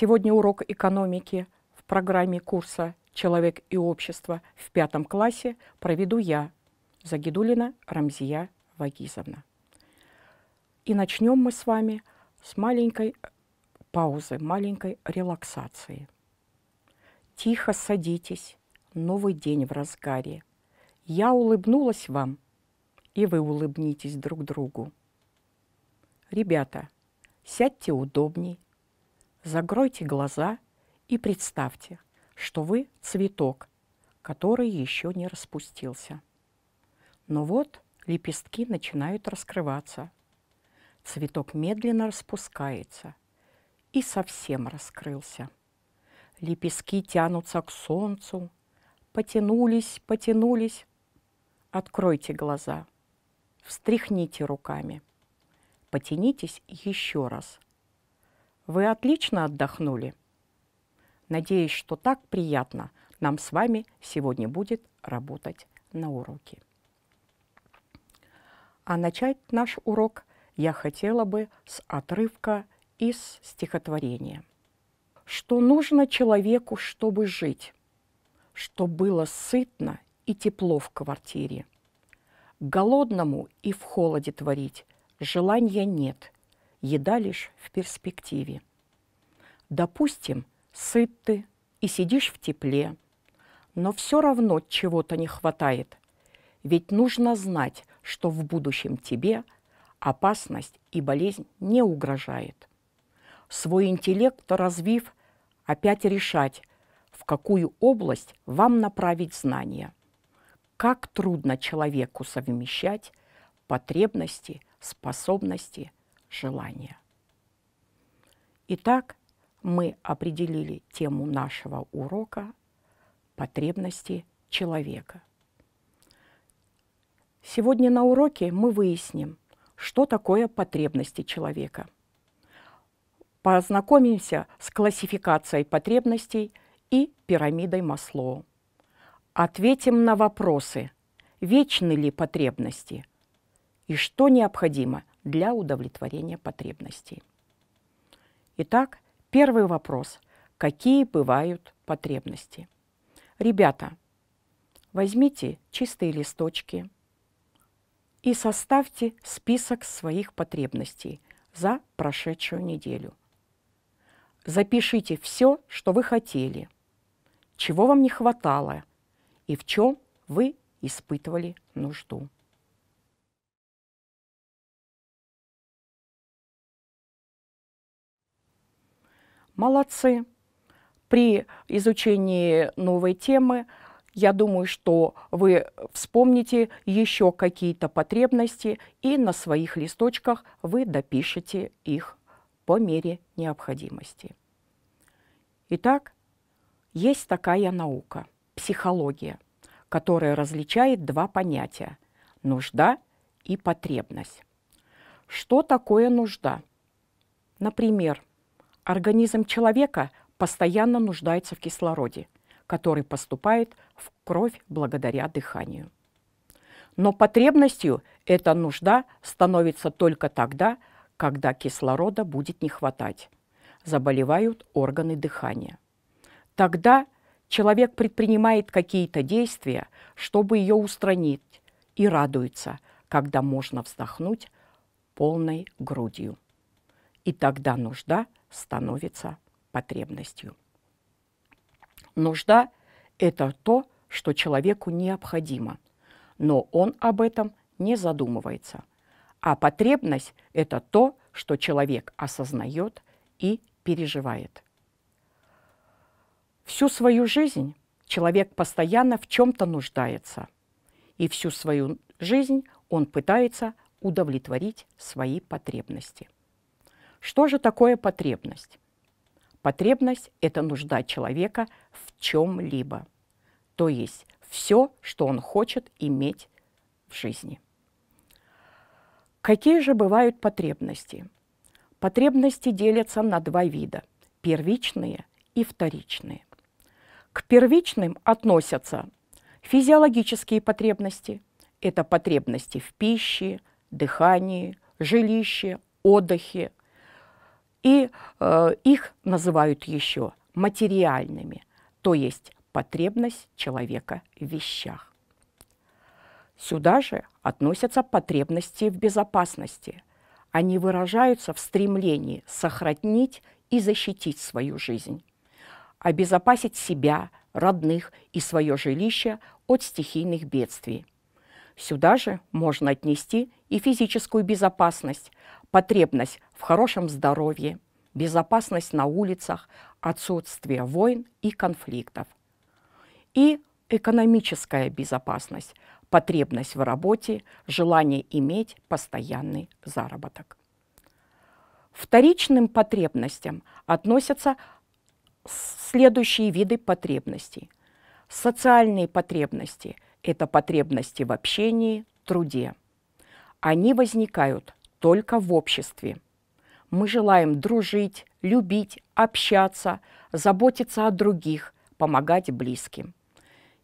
Сегодня урок экономики в программе курса «Человек и общество» в пятом классе проведу я, Загидулина Рамзия Вагизовна. И начнем мы с вами с маленькой э, паузы, маленькой релаксации. Тихо садитесь, новый день в разгаре. Я улыбнулась вам, и вы улыбнитесь друг другу. Ребята, сядьте удобней – Закройте глаза и представьте, что вы цветок, который еще не распустился. Но вот лепестки начинают раскрываться. Цветок медленно распускается и совсем раскрылся. Лепестки тянутся к солнцу, потянулись, потянулись. Откройте глаза, встряхните руками, потянитесь еще раз – вы отлично отдохнули? Надеюсь, что так приятно нам с вами сегодня будет работать на уроке. А начать наш урок я хотела бы с отрывка из стихотворения. Что нужно человеку, чтобы жить? Что было сытно и тепло в квартире. Голодному и в холоде творить желания нет – еда лишь в перспективе. Допустим, сыт ты и сидишь в тепле, но все равно чего-то не хватает. Ведь нужно знать, что в будущем тебе опасность и болезнь не угрожает. Свой интеллект развив, опять решать, в какую область вам направить знания. Как трудно человеку совмещать потребности, способности – желания. Итак, мы определили тему нашего урока «Потребности человека». Сегодня на уроке мы выясним, что такое потребности человека. Познакомимся с классификацией потребностей и пирамидой масло, Ответим на вопросы, вечны ли потребности и что необходимо для удовлетворения потребностей. Итак, первый вопрос. Какие бывают потребности? Ребята, возьмите чистые листочки и составьте список своих потребностей за прошедшую неделю. Запишите все, что вы хотели, чего вам не хватало и в чем вы испытывали нужду. молодцы. При изучении новой темы я думаю, что вы вспомните еще какие-то потребности и на своих листочках вы допишете их по мере необходимости. Итак, есть такая наука – психология, которая различает два понятия – нужда и потребность. Что такое нужда? Например, – Организм человека постоянно нуждается в кислороде, который поступает в кровь благодаря дыханию. Но потребностью эта нужда становится только тогда, когда кислорода будет не хватать. Заболевают органы дыхания. Тогда человек предпринимает какие-то действия, чтобы ее устранить, и радуется, когда можно вздохнуть полной грудью и тогда нужда становится потребностью. Нужда – это то, что человеку необходимо, но он об этом не задумывается. А потребность – это то, что человек осознает и переживает. Всю свою жизнь человек постоянно в чем-то нуждается, и всю свою жизнь он пытается удовлетворить свои потребности – что же такое потребность? Потребность – это нужда человека в чем-либо, то есть все, что он хочет иметь в жизни. Какие же бывают потребности? Потребности делятся на два вида – первичные и вторичные. К первичным относятся физиологические потребности – это потребности в пище, дыхании, жилище, отдыхе, и э, их называют еще материальными, то есть потребность человека в вещах. Сюда же относятся потребности в безопасности. Они выражаются в стремлении сохранить и защитить свою жизнь, обезопасить себя, родных и свое жилище от стихийных бедствий – Сюда же можно отнести и физическую безопасность, потребность в хорошем здоровье, безопасность на улицах, отсутствие войн и конфликтов. И экономическая безопасность, потребность в работе, желание иметь постоянный заработок. Вторичным потребностям относятся следующие виды потребностей. Социальные потребности – это потребности в общении, труде. Они возникают только в обществе. Мы желаем дружить, любить, общаться, заботиться о других, помогать близким.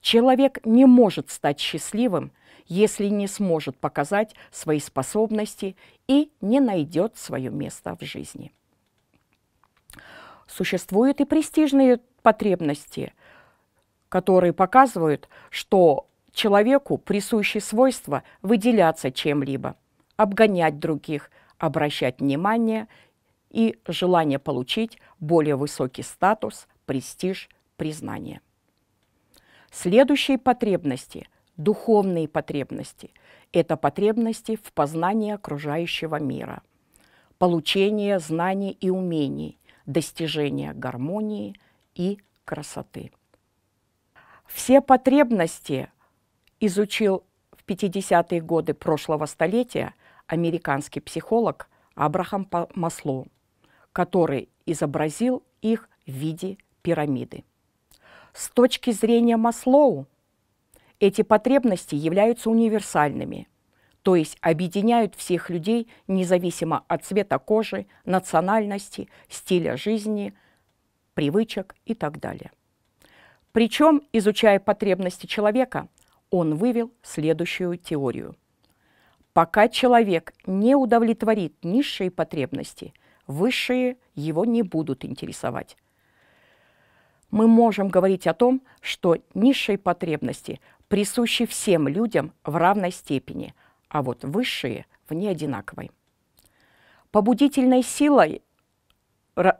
Человек не может стать счастливым, если не сможет показать свои способности и не найдет свое место в жизни. Существуют и престижные потребности, которые показывают, что Человеку присущи свойства выделяться чем-либо, обгонять других, обращать внимание и желание получить более высокий статус, престиж, признание. Следующие потребности – духовные потребности. Это потребности в познании окружающего мира, получение знаний и умений, достижение гармонии и красоты. Все потребности изучил в 50-е годы прошлого столетия американский психолог Абрахам Масло, который изобразил их в виде пирамиды. С точки зрения Маслоу, эти потребности являются универсальными, то есть объединяют всех людей независимо от цвета кожи, национальности, стиля жизни, привычек и так далее. Причем, изучая потребности человека, он вывел следующую теорию. Пока человек не удовлетворит низшие потребности, высшие его не будут интересовать. Мы можем говорить о том, что низшие потребности присущи всем людям в равной степени, а вот высшие в неодинаковой. Побудительной силой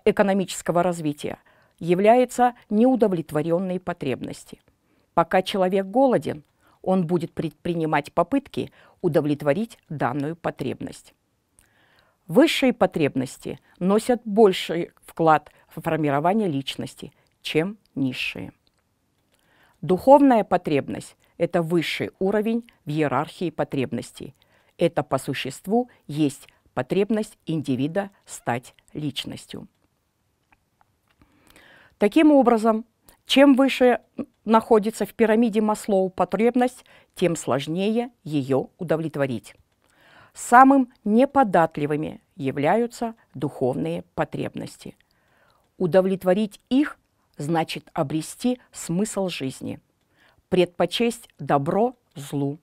экономического развития являются неудовлетворенные потребности. Пока человек голоден – он будет предпринимать попытки удовлетворить данную потребность. Высшие потребности носят больший вклад в формирование личности, чем низшие. Духовная потребность – это высший уровень в иерархии потребностей. Это по существу есть потребность индивида стать личностью. Таким образом, чем выше находится в пирамиде Маслоу потребность, тем сложнее ее удовлетворить. Самым неподатливыми являются духовные потребности. Удовлетворить их значит обрести смысл жизни, предпочесть добро злу,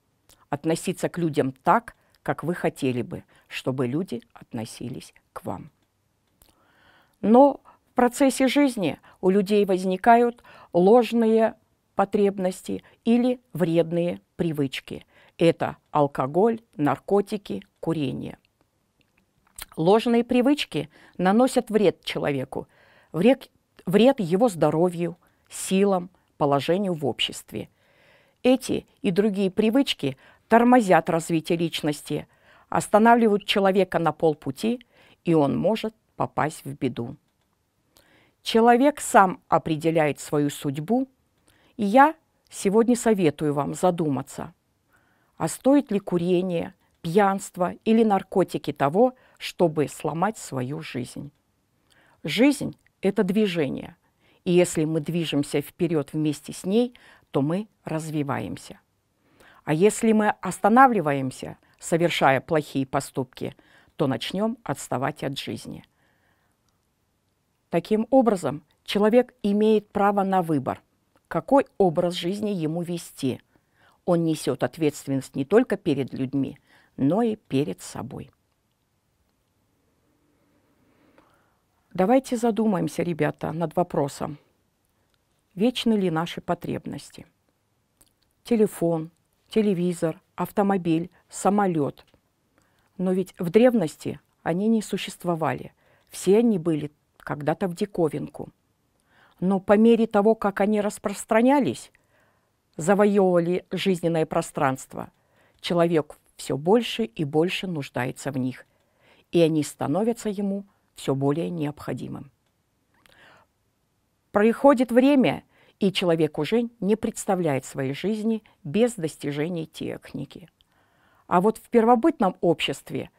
относиться к людям так, как вы хотели бы, чтобы люди относились к вам. Но процессе жизни у людей возникают ложные потребности или вредные привычки. Это алкоголь, наркотики, курение. Ложные привычки наносят вред человеку, вред, вред его здоровью, силам, положению в обществе. Эти и другие привычки тормозят развитие личности, останавливают человека на полпути, и он может попасть в беду. Человек сам определяет свою судьбу, и я сегодня советую вам задуматься, а стоит ли курение, пьянство или наркотики того, чтобы сломать свою жизнь. Жизнь – это движение, и если мы движемся вперед вместе с ней, то мы развиваемся. А если мы останавливаемся, совершая плохие поступки, то начнем отставать от жизни – Таким образом, человек имеет право на выбор, какой образ жизни ему вести. Он несет ответственность не только перед людьми, но и перед собой. Давайте задумаемся, ребята, над вопросом, вечны ли наши потребности. Телефон, телевизор, автомобиль, самолет. Но ведь в древности они не существовали. Все они были когда-то в диковинку. Но по мере того, как они распространялись, завоевывали жизненное пространство, человек все больше и больше нуждается в них, и они становятся ему все более необходимым. Проходит время, и человек уже не представляет своей жизни без достижений техники. А вот в первобытном обществе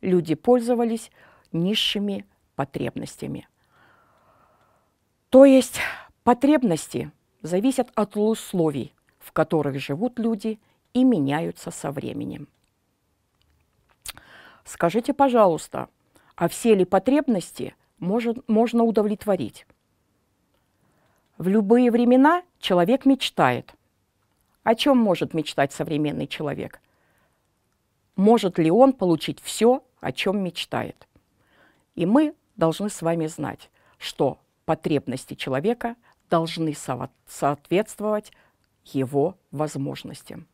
люди пользовались низшими потребностями. То есть потребности зависят от условий, в которых живут люди и меняются со временем. Скажите, пожалуйста, а все ли потребности может, можно удовлетворить? В любые времена человек мечтает. О чем может мечтать современный человек? Может ли он получить все, о чем мечтает? И мы должны с вами знать, что потребности человека должны со соответствовать его возможностям.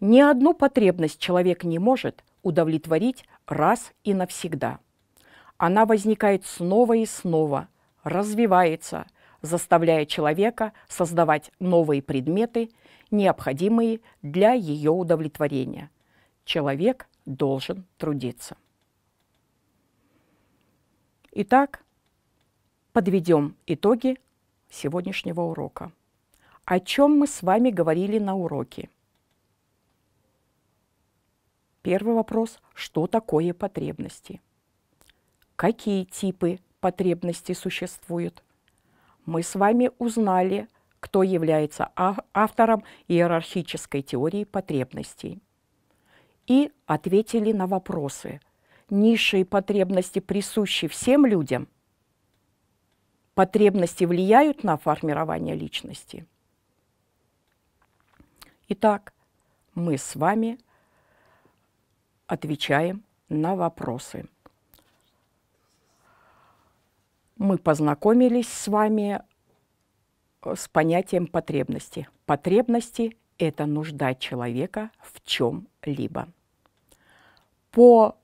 Ни одну потребность человек не может удовлетворить раз и навсегда. Она возникает снова и снова, развивается, заставляя человека создавать новые предметы, необходимые для ее удовлетворения. Человек должен трудиться. Итак, подведем итоги сегодняшнего урока. О чем мы с вами говорили на уроке? Первый вопрос – что такое потребности? Какие типы потребностей существуют? Мы с вами узнали, кто является а-, автором иерархической теории потребностей. И ответили на вопросы – ниши потребности присущи всем людям, потребности влияют на формирование личности. Итак, мы с вами отвечаем на вопросы. Мы познакомились с вами э, с понятием потребности. Потребности – это нужда человека в чем-либо. По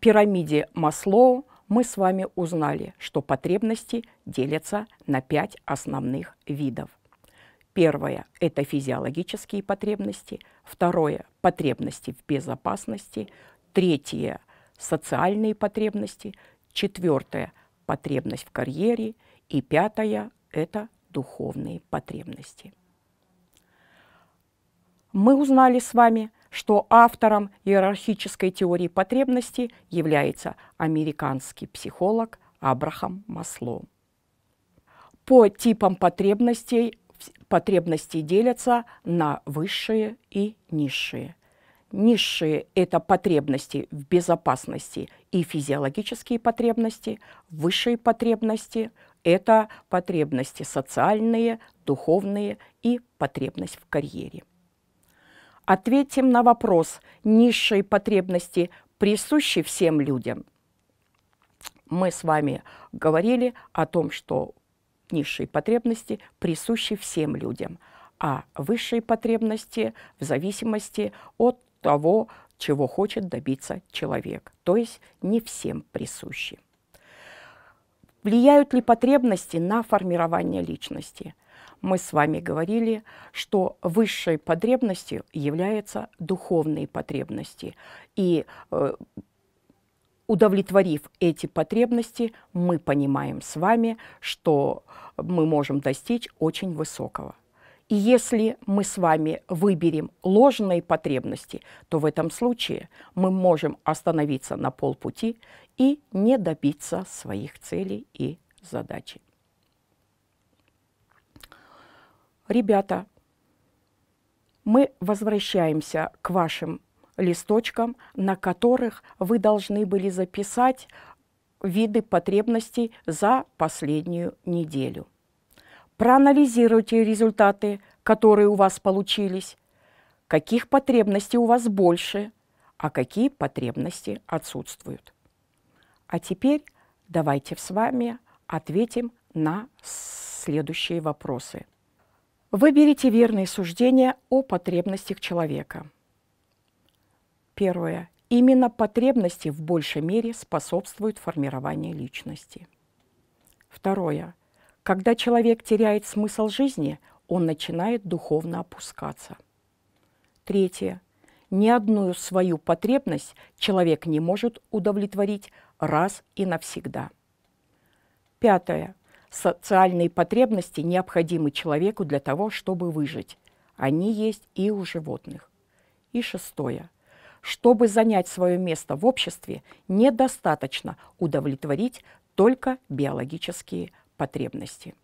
пирамиде Маслоу мы с вами узнали, что потребности делятся на пять основных видов. Первое – это физиологические потребности. Второе – потребности в безопасности. Третье – социальные потребности. Четвертое – потребность в карьере. И пятое – это духовные потребности. Мы узнали с вами, что автором иерархической теории потребностей является американский психолог Абрахам Масло. По типам потребностей потребности делятся на высшие и низшие. Низшие – это потребности в безопасности и физиологические потребности. Высшие потребности – это потребности социальные, духовные и потребность в карьере. Ответим на вопрос низшей потребности, присущей всем людям. Мы с вами говорили о том, что низшие потребности присущи всем людям, а высшие потребности в зависимости от того, чего хочет добиться человек, то есть не всем присущи. Влияют ли потребности на формирование личности? мы с вами говорили, что высшей потребностью являются духовные потребности. И э, удовлетворив эти потребности, мы понимаем с вами, что мы можем достичь очень высокого. И если мы с вами выберем ложные потребности, то в этом случае мы можем остановиться на полпути и не добиться своих целей и задачи. ребята, мы возвращаемся к вашим листочкам, на которых вы должны были записать виды потребностей за последнюю неделю. Проанализируйте результаты, которые у вас получились, каких потребностей у вас больше, а какие потребности отсутствуют. А теперь давайте с вами ответим на следующие вопросы – Выберите верные суждения о потребностях человека. Первое. Именно потребности в большей мере способствуют формированию личности. Второе. Когда человек теряет смысл жизни, он начинает духовно опускаться. Третье. Ни одну свою потребность человек не может удовлетворить раз и навсегда. Пятое. Социальные потребности необходимы человеку для того, чтобы выжить. Они есть и у животных. И шестое. Чтобы занять свое место в обществе, недостаточно удовлетворить только биологические потребности.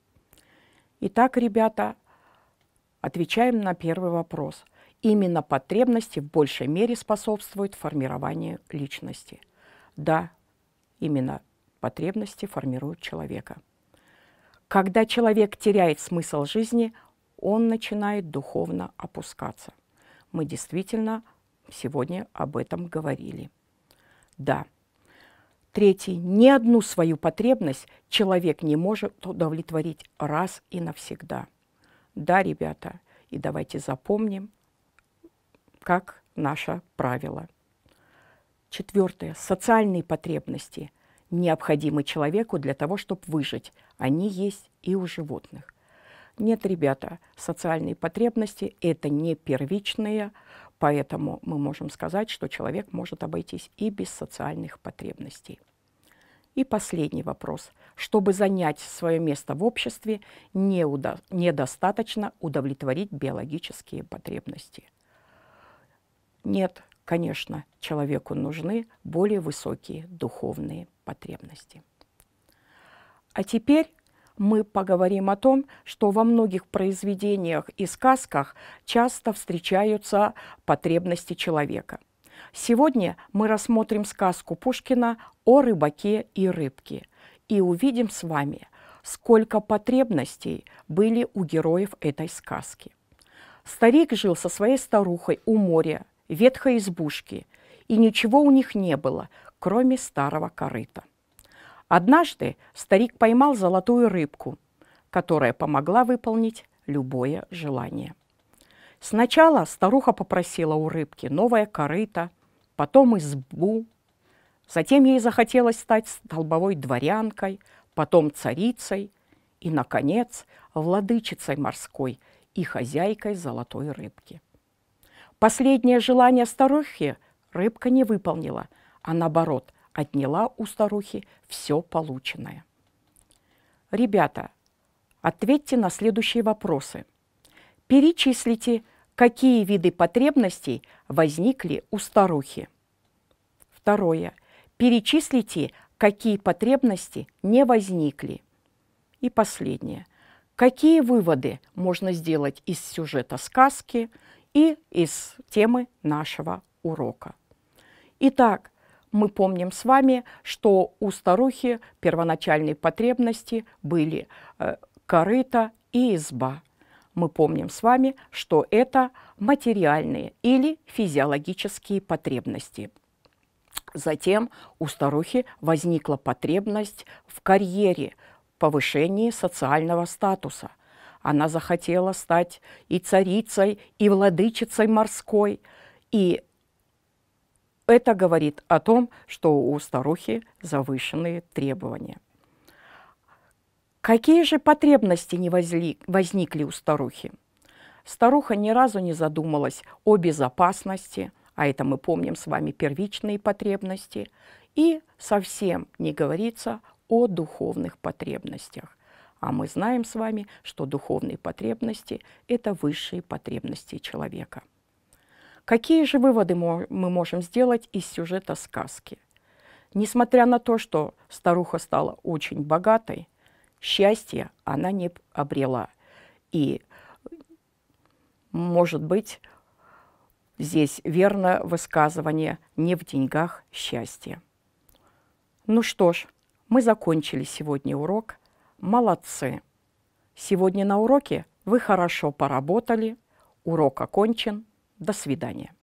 Итак, ребята, отвечаем на первый вопрос. Именно потребности в большей мере способствуют формированию личности. Да, именно потребности формируют человека. Когда человек теряет смысл жизни, он начинает духовно опускаться. Мы действительно сегодня об этом говорили. Да. Третий. Ни одну свою потребность человек не может удовлетворить раз и навсегда. Да, ребята, и давайте запомним, как наше правило. Четвертое. Социальные потребности – необходимы человеку для того, чтобы выжить. Они есть и у животных. Нет, ребята, социальные потребности – это не первичные, поэтому мы можем сказать, что человек может обойтись и без социальных потребностей. И последний вопрос. Чтобы занять свое место в обществе, не удо... недостаточно удовлетворить биологические потребности. Нет, конечно, человеку нужны более высокие духовные потребности. А теперь мы поговорим о том, что во многих произведениях и сказках часто встречаются потребности человека. Сегодня мы рассмотрим сказку Пушкина о рыбаке и рыбке и увидим с вами, сколько потребностей были у героев этой сказки. Старик жил со своей старухой у моря, ветхой избушки, и ничего у них не было, кроме старого корыта. Однажды старик поймал золотую рыбку, которая помогла выполнить любое желание. Сначала старуха попросила у рыбки новое корыто, потом избу. Затем ей захотелось стать столбовой дворянкой, потом царицей и, наконец, владычицей морской и хозяйкой золотой рыбки. Последнее желание старухи рыбка не выполнила – а наоборот отняла у старухи все полученное. Ребята, ответьте на следующие вопросы. Перечислите, какие виды потребностей возникли у старухи. Второе. Перечислите, какие потребности не возникли. И последнее. Какие выводы можно сделать из сюжета сказки и из темы нашего урока. Итак, мы помним с вами, что у старухи первоначальные потребности были э, корыто и изба. Мы помним с вами, что это материальные или физиологические потребности. Затем у старухи возникла потребность в карьере, повышении социального статуса. Она захотела стать и царицей, и владычицей морской, и это говорит о том, что у старухи завышенные требования. Какие же потребности не возли, возникли у старухи? Старуха ни разу не задумалась о безопасности, а это мы помним с вами первичные потребности, и совсем не говорится о духовных потребностях. А мы знаем с вами, что духовные потребности – это высшие потребности человека – Какие же выводы мы можем сделать из сюжета сказки? Несмотря на то, что старуха стала очень богатой, счастья она не обрела. И, может быть, здесь верно высказывание «не в деньгах счастье». Ну что ж, мы закончили сегодня урок. Молодцы! Сегодня на уроке вы хорошо поработали, урок окончен – до свидания.